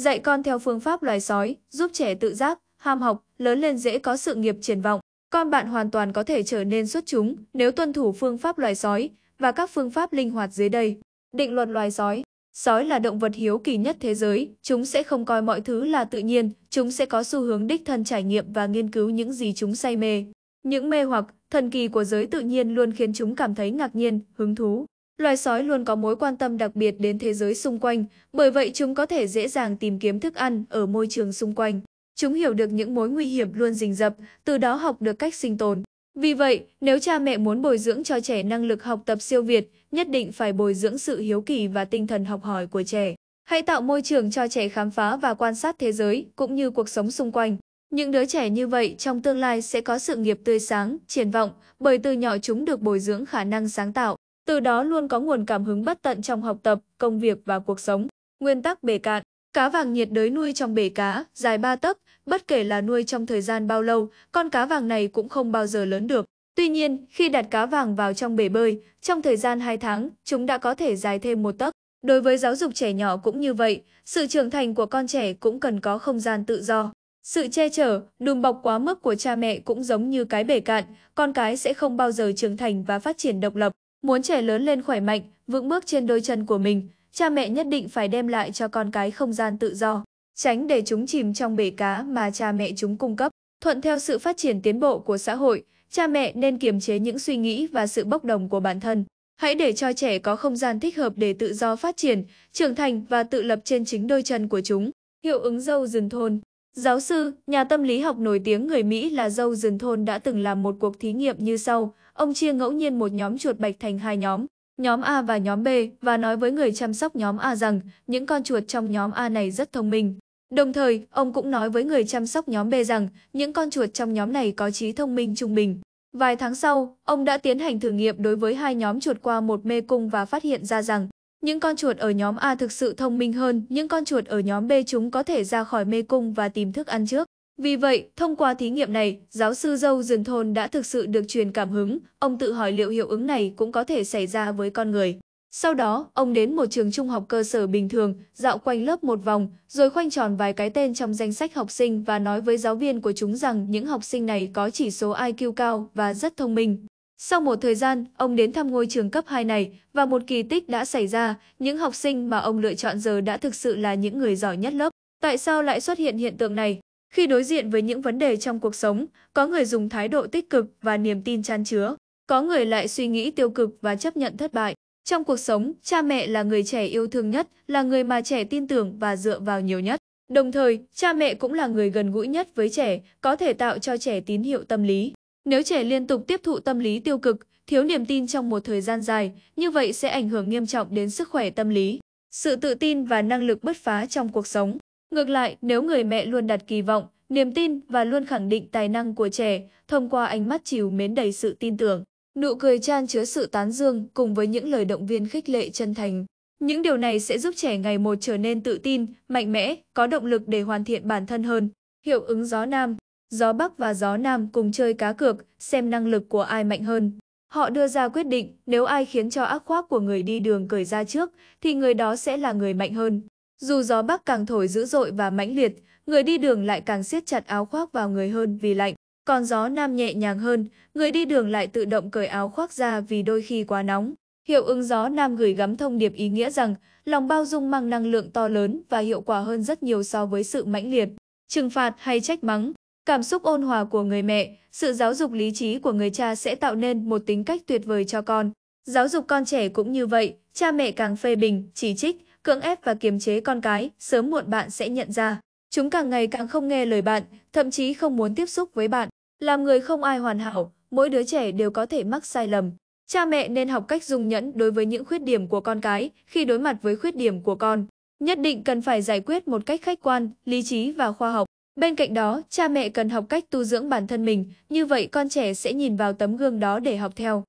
Dạy con theo phương pháp loài sói, giúp trẻ tự giác, ham học, lớn lên dễ có sự nghiệp triển vọng. Con bạn hoàn toàn có thể trở nên xuất chúng nếu tuân thủ phương pháp loài sói và các phương pháp linh hoạt dưới đây. Định luật loài sói Sói là động vật hiếu kỳ nhất thế giới, chúng sẽ không coi mọi thứ là tự nhiên, chúng sẽ có xu hướng đích thân trải nghiệm và nghiên cứu những gì chúng say mê. Những mê hoặc, thần kỳ của giới tự nhiên luôn khiến chúng cảm thấy ngạc nhiên, hứng thú. Loài sói luôn có mối quan tâm đặc biệt đến thế giới xung quanh, bởi vậy chúng có thể dễ dàng tìm kiếm thức ăn ở môi trường xung quanh. Chúng hiểu được những mối nguy hiểm luôn rình rập, từ đó học được cách sinh tồn. Vì vậy, nếu cha mẹ muốn bồi dưỡng cho trẻ năng lực học tập siêu việt, nhất định phải bồi dưỡng sự hiếu kỳ và tinh thần học hỏi của trẻ. Hãy tạo môi trường cho trẻ khám phá và quan sát thế giới cũng như cuộc sống xung quanh. Những đứa trẻ như vậy trong tương lai sẽ có sự nghiệp tươi sáng, triển vọng bởi từ nhỏ chúng được bồi dưỡng khả năng sáng tạo. Từ đó luôn có nguồn cảm hứng bất tận trong học tập, công việc và cuộc sống. Nguyên tắc bể cạn Cá vàng nhiệt đới nuôi trong bể cá, dài 3 tấc, bất kể là nuôi trong thời gian bao lâu, con cá vàng này cũng không bao giờ lớn được. Tuy nhiên, khi đặt cá vàng vào trong bể bơi, trong thời gian 2 tháng, chúng đã có thể dài thêm một tấc. Đối với giáo dục trẻ nhỏ cũng như vậy, sự trưởng thành của con trẻ cũng cần có không gian tự do. Sự che chở, đùm bọc quá mức của cha mẹ cũng giống như cái bể cạn, con cái sẽ không bao giờ trưởng thành và phát triển độc lập. Muốn trẻ lớn lên khỏe mạnh, vững bước trên đôi chân của mình, cha mẹ nhất định phải đem lại cho con cái không gian tự do, tránh để chúng chìm trong bể cá mà cha mẹ chúng cung cấp. Thuận theo sự phát triển tiến bộ của xã hội, cha mẹ nên kiềm chế những suy nghĩ và sự bốc đồng của bản thân. Hãy để cho trẻ có không gian thích hợp để tự do phát triển, trưởng thành và tự lập trên chính đôi chân của chúng. Hiệu ứng dâu rừng thôn Giáo sư, nhà tâm lý học nổi tiếng người Mỹ là Joe Zenthon đã từng làm một cuộc thí nghiệm như sau. Ông chia ngẫu nhiên một nhóm chuột bạch thành hai nhóm, nhóm A và nhóm B, và nói với người chăm sóc nhóm A rằng những con chuột trong nhóm A này rất thông minh. Đồng thời, ông cũng nói với người chăm sóc nhóm B rằng những con chuột trong nhóm này có trí thông minh trung bình. Vài tháng sau, ông đã tiến hành thử nghiệm đối với hai nhóm chuột qua một mê cung và phát hiện ra rằng những con chuột ở nhóm A thực sự thông minh hơn những con chuột ở nhóm B chúng có thể ra khỏi mê cung và tìm thức ăn trước. Vì vậy, thông qua thí nghiệm này, giáo sư dâu rừng thôn đã thực sự được truyền cảm hứng, ông tự hỏi liệu hiệu ứng này cũng có thể xảy ra với con người. Sau đó, ông đến một trường trung học cơ sở bình thường, dạo quanh lớp một vòng, rồi khoanh tròn vài cái tên trong danh sách học sinh và nói với giáo viên của chúng rằng những học sinh này có chỉ số IQ cao và rất thông minh. Sau một thời gian, ông đến thăm ngôi trường cấp 2 này và một kỳ tích đã xảy ra, những học sinh mà ông lựa chọn giờ đã thực sự là những người giỏi nhất lớp. Tại sao lại xuất hiện hiện tượng này? Khi đối diện với những vấn đề trong cuộc sống, có người dùng thái độ tích cực và niềm tin chan chứa, có người lại suy nghĩ tiêu cực và chấp nhận thất bại. Trong cuộc sống, cha mẹ là người trẻ yêu thương nhất, là người mà trẻ tin tưởng và dựa vào nhiều nhất. Đồng thời, cha mẹ cũng là người gần gũi nhất với trẻ, có thể tạo cho trẻ tín hiệu tâm lý. Nếu trẻ liên tục tiếp thụ tâm lý tiêu cực, thiếu niềm tin trong một thời gian dài, như vậy sẽ ảnh hưởng nghiêm trọng đến sức khỏe tâm lý, sự tự tin và năng lực bứt phá trong cuộc sống. Ngược lại, nếu người mẹ luôn đặt kỳ vọng, niềm tin và luôn khẳng định tài năng của trẻ thông qua ánh mắt chiều mến đầy sự tin tưởng, nụ cười chan chứa sự tán dương cùng với những lời động viên khích lệ chân thành. Những điều này sẽ giúp trẻ ngày một trở nên tự tin, mạnh mẽ, có động lực để hoàn thiện bản thân hơn. Hiệu ứng gió nam gió Bắc và gió Nam cùng chơi cá cược, xem năng lực của ai mạnh hơn. Họ đưa ra quyết định nếu ai khiến cho ác khoác của người đi đường cởi ra trước, thì người đó sẽ là người mạnh hơn. Dù gió Bắc càng thổi dữ dội và mãnh liệt, người đi đường lại càng siết chặt áo khoác vào người hơn vì lạnh. Còn gió Nam nhẹ nhàng hơn, người đi đường lại tự động cởi áo khoác ra vì đôi khi quá nóng. Hiệu ứng gió Nam gửi gắm thông điệp ý nghĩa rằng lòng bao dung mang năng lượng to lớn và hiệu quả hơn rất nhiều so với sự mãnh liệt, trừng phạt hay trách mắng. Cảm xúc ôn hòa của người mẹ, sự giáo dục lý trí của người cha sẽ tạo nên một tính cách tuyệt vời cho con. Giáo dục con trẻ cũng như vậy, cha mẹ càng phê bình, chỉ trích, cưỡng ép và kiềm chế con cái, sớm muộn bạn sẽ nhận ra. Chúng càng ngày càng không nghe lời bạn, thậm chí không muốn tiếp xúc với bạn. Làm người không ai hoàn hảo, mỗi đứa trẻ đều có thể mắc sai lầm. Cha mẹ nên học cách dung nhẫn đối với những khuyết điểm của con cái khi đối mặt với khuyết điểm của con. Nhất định cần phải giải quyết một cách khách quan, lý trí và khoa học. Bên cạnh đó, cha mẹ cần học cách tu dưỡng bản thân mình, như vậy con trẻ sẽ nhìn vào tấm gương đó để học theo.